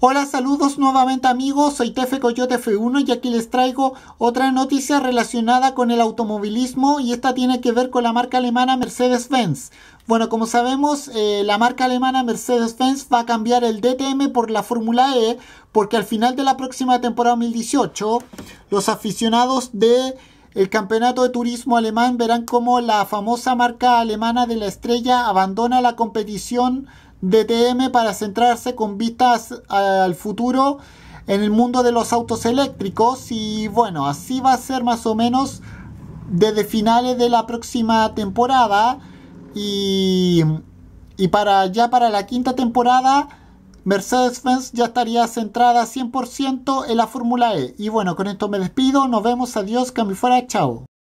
Hola, saludos nuevamente amigos, soy Tefe Coyote F1 y aquí les traigo otra noticia relacionada con el automovilismo y esta tiene que ver con la marca alemana Mercedes-Benz. Bueno, como sabemos, eh, la marca alemana Mercedes-Benz va a cambiar el DTM por la Fórmula E porque al final de la próxima temporada 2018 los aficionados de el campeonato de turismo alemán verán cómo la famosa marca alemana de la estrella abandona la competición DTM para centrarse con vistas al futuro en el mundo de los autos eléctricos y bueno, así va a ser más o menos desde finales de la próxima temporada y, para ya para la quinta temporada Mercedes-Benz ya estaría centrada 100% en la Fórmula E. Y bueno, con esto me despido, nos vemos, adiós, me fuera, chao.